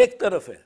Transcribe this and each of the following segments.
एक तरफ है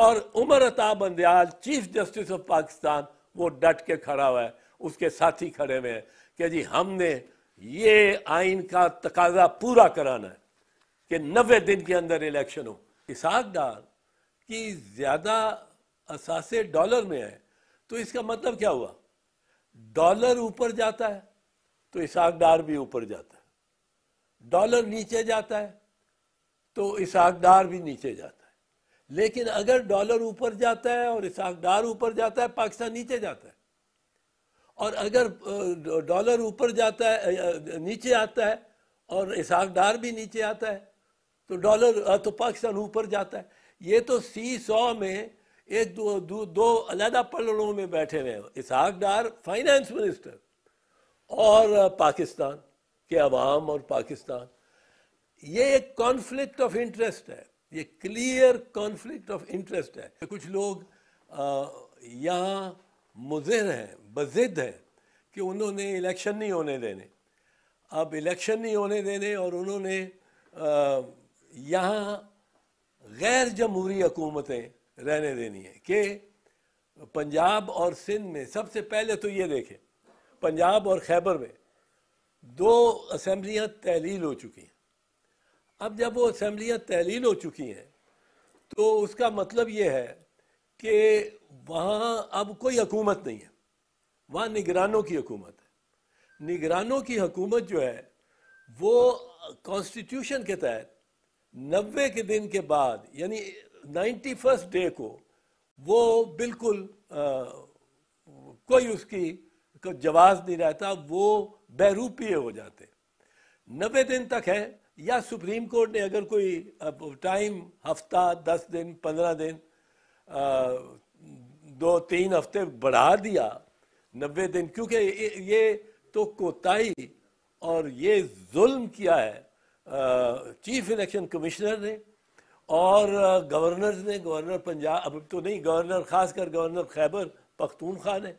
और Umar Ata Bandial chief justice of Pakistan वो डट के खड़ा हुआ है उसके साथी खड़े हुए हैं कि जी हमने ये आइन का तकाजा पूरा कराना है कि नबे दिन के अंदर इलेक्शन हो इसहाक डार की ज़्यादा असासे डॉलर में है तो इसका मतलब क्या हुआ डॉलर ऊपर जाता है तो इसाकदार डार भी ऊपर जाता है डॉलर नीचे जाता है तो इसाकदार भी नीचे जाता है लेकिन अगर डॉलर ऊपर जाता है और इसाकदार ऊपर जाता है पाकिस्तान नीचे जाता है और अगर डॉलर ऊपर जाता है नीचे आता है और इसाकदार भी नीचे आता है तो डॉलर तो पाकिस्तान ऊपर जाता है ये तो सी सौ में एक दो दो, दो अलहदा पलड़ों में बैठे हुए हैं इसहाकदार फाइनेंस मिनिस्टर और पाकिस्तान के अवाम और पाकिस्तान ये एक कॉन्फ्लिक्ट ऑफ इंटरेस्ट है ये क्लियर कॉन्फ्लिक्ट ऑफ इंटरेस्ट है कुछ लोग यहाँ मुजिर हैं बजिद हैं कि उन्होंने इलेक्शन नहीं होने देने अब इलेक्शन नहीं होने देने और उन्होंने यहाँ गैर जमहूरी हकूमतें रहने देनी है कि पंजाब और सिंध में सबसे पहले तो ये देखें पंजाब और खैबर में दो असम्बलियाँ तहलील हो चुकी हैं अब जब वो असम्बलियाँ तहलील हो चुकी हैं तो उसका मतलब ये है कि वहाँ अब कोई हकूमत नहीं है वहाँ निगरानों की हकूमत है निगरानों की हकूमत जो है वो कॉन्स्टिट्यूशन के तहत नब्बे के दिन के बाद यानी नाइन्टी फर्स्ट डे को वो बिल्कुल आ, कोई उसकी को जवाब नहीं रहता वो बैरूपिए हो जाते नबे दिन तक हैं या सुप्रीम कोर्ट ने अगर कोई टाइम हफ्ता दस दिन पंद्रह दिन आ, दो तीन हफ्ते बढ़ा दिया नब्बे दिन क्योंकि ये तो कोताही और ये जुल्म किया है आ, चीफ इलेक्शन कमिश्नर ने और गवर्नर ने गवर्नर पंजाब अब तो नहीं गवर्नर खासकर गवर्नर खैबर पख्तूनख्वा ने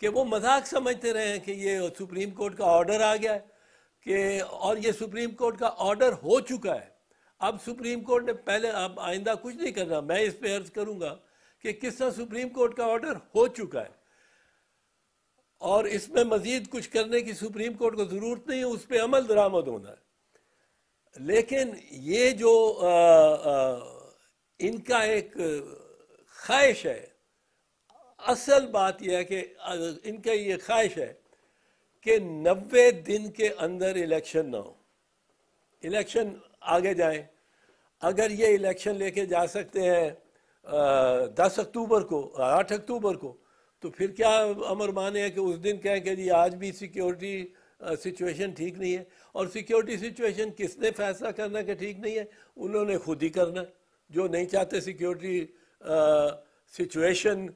कि वो मजाक समझते रहे हैं कि ये सुप्रीम कोर्ट का ऑर्डर आ गया है कि और ये सुप्रीम कोर्ट का ऑर्डर हो चुका है अब सुप्रीम कोर्ट ने पहले अब आइंदा कुछ नहीं करना मैं इस पर अर्ज करूंगा कि किस तरह सुप्रीम कोर्ट का ऑर्डर हो चुका है और इसमें मजीद कुछ करने की सुप्रीम कोर्ट को ज़रूरत नहीं है उस पर अमल दरामद होना है लेकिन ये जो आ, आ, इनका एक ख्वाहिश है असल बात यह है कि इनका ये ख्वाहिश है कि 90 दिन के अंदर इलेक्शन ना हो इलेक्शन आगे जाए अगर ये इलेक्शन लेके जा सकते हैं दस अक्टूबर को आठ अक्टूबर को तो फिर क्या अमर माने हैं कि उस दिन कहें कि जी आज भी सिक्योरिटी सिचुएशन ठीक नहीं है और सिक्योरिटी सिचुएशन किसने फैसला करना कि ठीक नहीं है उन्होंने खुद ही करना जो नहीं चाहते सिक्योरिटी सिचुएशन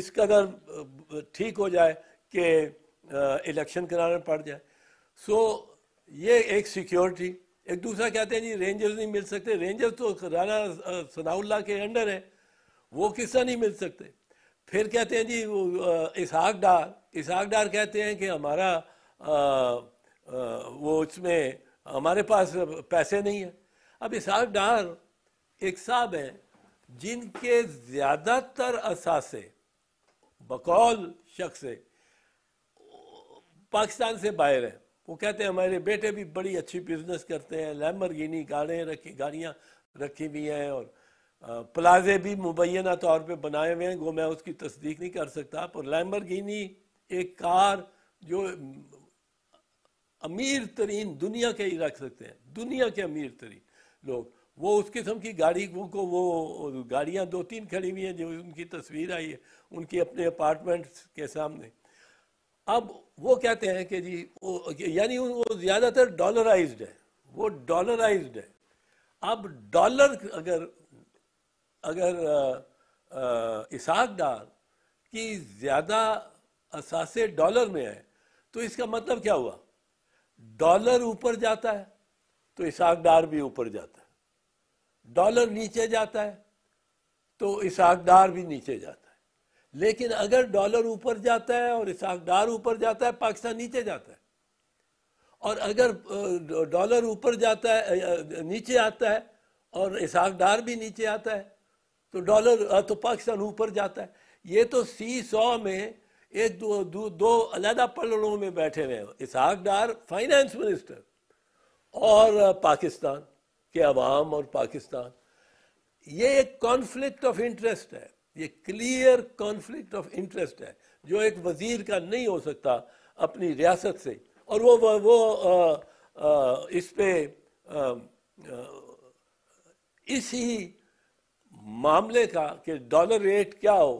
इस कदर ठीक हो जाए कि इलेक्शन कराना पड़ जाए सो so, ये एक सिक्योरिटी एक दूसरा कहते हैं जी रेंजर्स नहीं मिल सकते रेंजर्स तो राना सनाउल्ला के अंडर है वो किस्सा नहीं मिल सकते फिर कहते हैं जी वो इसहाक डार इसहाक डार कहते हैं कि हमारा आ, आ, वो उसमें हमारे पास पैसे नहीं है अब इसहाक डार एक साहब हैं जिनके ज़्यादातर असासे बकौल शख्स पाकिस्तान से बाहर है वो कहते हैं हमारे बेटे भी बड़ी अच्छी बिजनेस करते हैं गिनी गाड़ें रखी गाड़ियाँ रखी हुई हैं और प्लाजे भी मुबैना तौर पे बनाए हुए हैं वो मैं उसकी तस्दीक नहीं कर सकता पर गिनी एक कार जो अमीर तरीन दुनिया के ही रख सकते हैं दुनिया के अमीर तरीन लोग वो उस किस्म की गाड़ी को वो गाड़ियाँ दो तीन खड़ी हुई हैं जो उनकी तस्वीर आई है उनकी अपने अपार्टमेंट्स के सामने अब वो कहते हैं कि जी वो यानी वो ज़्यादातर डॉलराइज है वो डॉलराइज है अब डॉलर अगर अगर इसहाक की ज़्यादा असासे डॉलर में है तो इसका मतलब क्या हुआ डॉलर ऊपर जाता है तो इसहाक डार भी ऊपर जाता है डॉलर नीचे जाता है तो इसाकदार डार भी नीचे जाता है लेकिन अगर डॉलर ऊपर जाता है और इसहाकदार ऊपर जाता है पाकिस्तान नीचे जाता है और अगर डॉलर ऊपर जाता है नीचे आता है और इसहाकदार भी नीचे आता है तो डॉलर तो पाकिस्तान ऊपर जाता है ये तो सी सौ में एक दो दो, दो अलहदा पलड़ों में बैठे हुए हैं इसहाकदार फाइनेंस मिनिस्टर और पाकिस्तान के अवाम और पाकिस्तान ये एक कॉन्फ्लिक्ट ऑफ इंटरेस्ट है ये क्लियर कॉन्फ्लिक्ट ऑफ इंटरेस्ट है जो एक वजीर का नहीं हो सकता अपनी रियासत से और वो वो, वो आ, आ, इस पे आ, आ, इसी मामले का कि डॉलर रेट क्या हो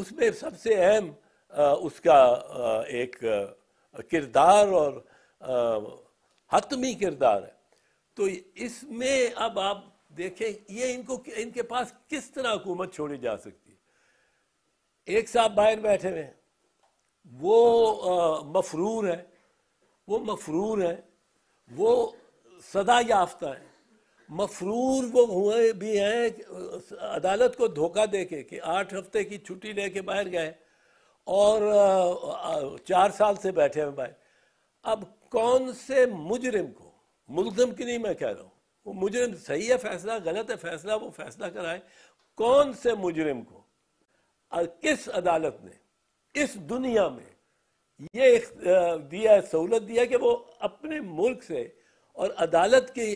उसमें सबसे अहम उसका आ, एक किरदार और हतमी किरदार है तो इसमें अब आप देखें ये इनको इनके पास किस तरह हुकूमत छोड़ी जा सकती एक साहब बाहर बैठे हुए हैं वो मफरूर है वो मफरूर है वो सदा याफ्ता है मफरूर वो हुए भी हैं अदालत को धोखा दे के कि आठ हफ्ते की छुट्टी लेके बाहर गए और चार साल से बैठे हैं बाहर अब कौन से मुजरिम को मुलजम की नहीं मैं कह रहा हूँ वो मुजरिम सही है फैसला गलत है फैसला वो फैसला कराए कौन से मुजरिम को और किस अदालत ने इस दुनिया में ये दिया सहूलत दिया कि वो अपने मुल्क से और अदालत के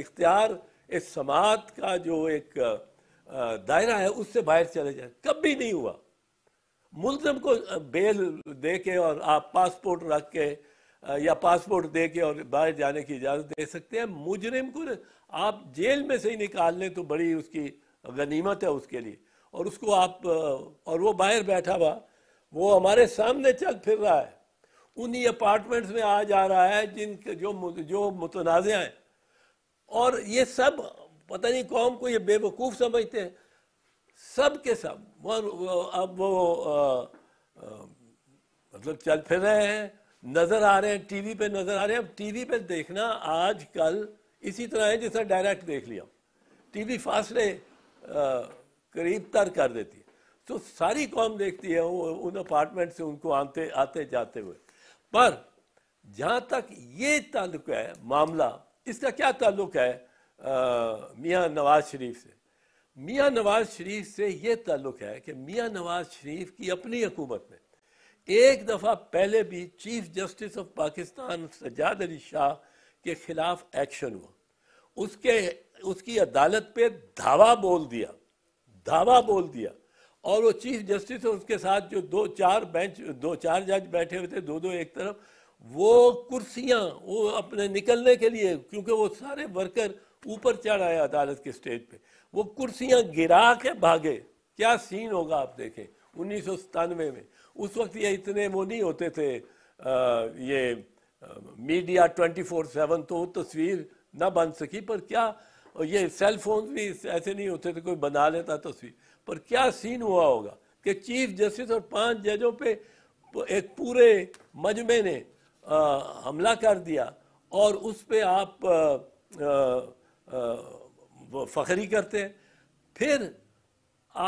इख्तियार इस समात का जो एक दायरा है उससे बाहर चले जाए कभी नहीं हुआ मुलजम को बेल दे के और आप पासपोर्ट रख के या पासपोर्ट दे के और बाहर जाने की इजाज़त दे सकते हैं मुजरिम को आप जेल में से ही निकाल लें तो बड़ी उसकी गनीमत है उसके लिए और उसको आप और वो बाहर बैठा हुआ वो हमारे सामने चल फिर रहा है उन्हीं अपार्टमेंट्स में आ जा रहा है जिनके जो जो मुतनाज़ हैं और ये सब पता नहीं कौम को ये बेवकूफ़ समझते हैं सब के सब वो, अब वो आ, आ, मतलब चल फिर रहे हैं नज़र आ रहे हैं टीवी पे नज़र आ रहे हैं अब टीवी पे देखना आज कल इसी तरह है जैसा डायरेक्ट देख लिया टीवी फासले करीब तर कर देती है तो सारी कौम देखती है वो उन अपार्टमेंट से उनको आते आते जाते हुए पर जहाँ तक ये ताल्लुक है मामला इसका क्या ताल्लुक है मियाँ नवाज शरीफ से मियाँ नवाज शरीफ से ये ताल्लुक है कि मियाँ नवाज शरीफ की अपनी हकूमत में एक दफ़ा पहले भी chief justice of Pakistan Sajjad Ali Shah के खिलाफ एक्शन हुआ उसके उसकी अदालत पे धावा बोल दिया दावा बोल दिया और वो चीफ जस्टिस उसके साथ जो दो चार बेंच दो चार जज बैठे हुए थे दो दो एक तरफ वो कुर्सियां वो अपने निकलने के लिए क्योंकि वो सारे वर्कर ऊपर चढ़ आए अदालत के स्टेज पे वो कुर्सियां गिरा के भागे क्या सीन होगा आप देखें उन्नीस में उस वक्त ये इतने वो नहीं होते थे आ, ये आ, मीडिया ट्वेंटी फोर तो तस्वीर ना बन सकी पर क्या और ये सेल फोन भी ऐसे नहीं होते थे कोई बना लेता तस्वीर तो पर क्या सीन हुआ होगा कि चीफ जस्टिस और पांच जजों पे एक पूरे मजमे ने आ, हमला कर दिया और उस पर आप आ, आ, फखरी करते हैं फिर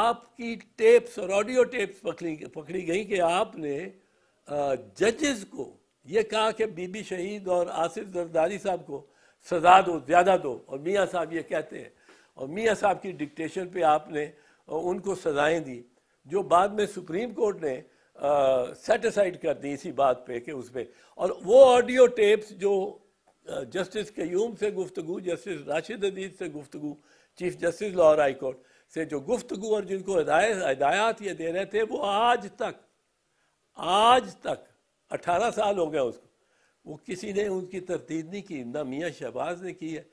आपकी टेप्स और ऑडियो टेप्स पकड़ी पकड़ी गई कि आपने जजेस को ये कहा कि बीबी शहीद और आसिफ जरदारी साहब को सजा दो ज़्यादा दो और मियाँ साहब ये कहते हैं और मियाँ साहब की डिक्टेशन पे आपने उनको सजाएं दी जो बाद में सुप्रीम कोर्ट ने सेटिसाइड कर दी इसी बात पे कि उस पर और वो ऑडियो टेप्स जो जस्टिस क्यूम से गुफ्तु जस्टिस राशिद अजीज से गुफ्तु chief justice Lahore high court से जो गुफ्तु और जिनको हदायत ये दे रहे थे वो आज तक आज तक अठारह साल हो गया उसको वो किसी ने उनकी तरतीद नहीं की ना मियाँ शहबाज ने की है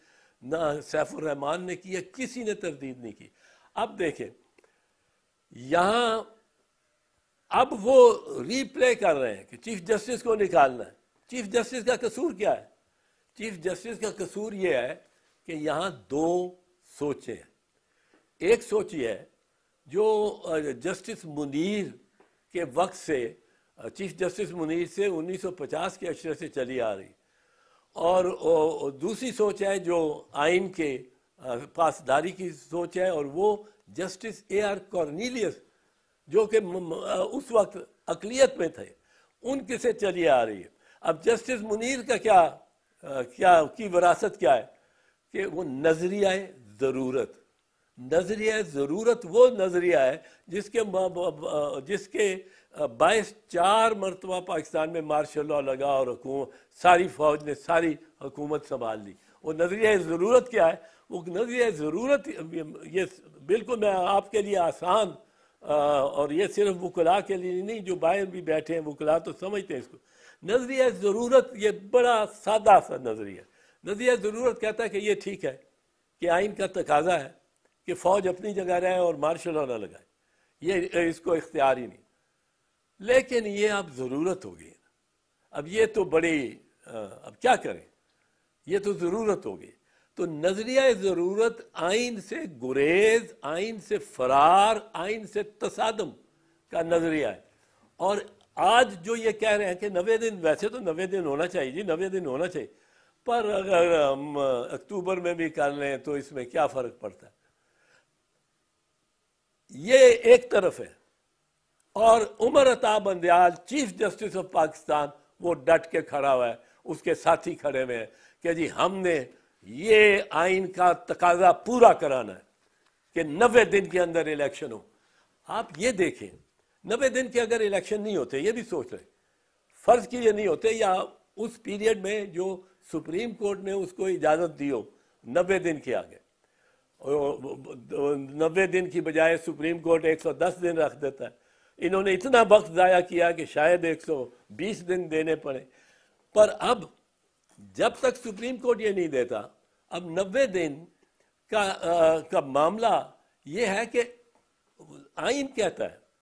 ना सैफुररहमान ने की है किसी ने तरदीद नहीं की अब देखें यहाँ अब वो रीप्ले कर रहे हैं कि चीफ जस्टिस को निकालना है चीफ जस्टिस का कसूर क्या है चीफ जस्टिस का कसूर ये है कि यहाँ दो सोचे हैं एक सोच ये है जो जस्टिस मुनीर के वक्त से चीफ जस्टिस मुनीर से 1950 के अशरे से चली आ रही और दूसरी सोच है जो आइन के पासदारी की सोच है और वो जस्टिस ए आर कॉर्नीलियस जो कि उस वक्त अकलीत में थे उनके से चली आ रही है अब जस्टिस मुनीर का क्या क्या की वरासत क्या है कि वो नजरिया ज़रूरत नजरिया ज़रूरत वो नजरिया है जिसके जिसके बाईस चार मरतबा पाकिस्तान में मार्शल लॉ लगा और सारी फौज ने सारी हुकूमत संभाल ली और नज़रिया ज़रूरत क्या है वो नज़रिया ज़रूरत ये बिल्कुल मैं आपके लिए आसान आ, और ये सिर्फ वकला के लिए नहीं जो बाहर भी बैठे हैं वकला तो समझते हैं इसको नज़रिया ज़रूरत ये बड़ा सादा सा नज़रिया नज़रिया ज़रूरत कहता है कि ये ठीक है कि आइन का तकाजा है कि फ़ौज अपनी जगह रहे और मार्शल लॉ ना लगाए ये इसको इख्तियार ही नहीं लेकिन ये अब ज़रूरत होगी अब ये तो बड़ी अब क्या करें ये तो ज़रूरत होगी तो नज़रिया ज़रूरत आइन से गुरेज आइन से फरार आइन से तसादम का नज़रिया है और आज जो ये कह रहे हैं कि नवे दिन वैसे तो नवे दिन होना चाहिए जी नवे दिन होना चाहिए पर अगर हम अक्टूबर में भी कर लें तो इसमें क्या फ़र्क पड़ता है ये एक तरफ है और Umar Ata Bandial chief justice of Pakistan वो डट के खड़ा हुआ है उसके साथी खड़े हुए हैं कि जी हमने ये आइन का तकाजा पूरा कराना है कि नबे दिन के अंदर इलेक्शन हो आप ये देखें नबे दिन के अगर इलेक्शन नहीं होते ये भी सोच रहे फर्ज के ये नहीं होते या उस पीरियड में जो सुप्रीम कोर्ट ने उसको इजाज़त दी हो नबे दिन के आगे नबे दिन की बजाय सुप्रीम कोर्ट 110 दिन रख देता है इन्होंने इतना वक्त ज़ाया किया कि शायद 120 दिन देने पड़े पर अब जब तक सुप्रीम कोर्ट ये नहीं देता अब 90 दिन का आ, का मामला ये है कि आइन कहता है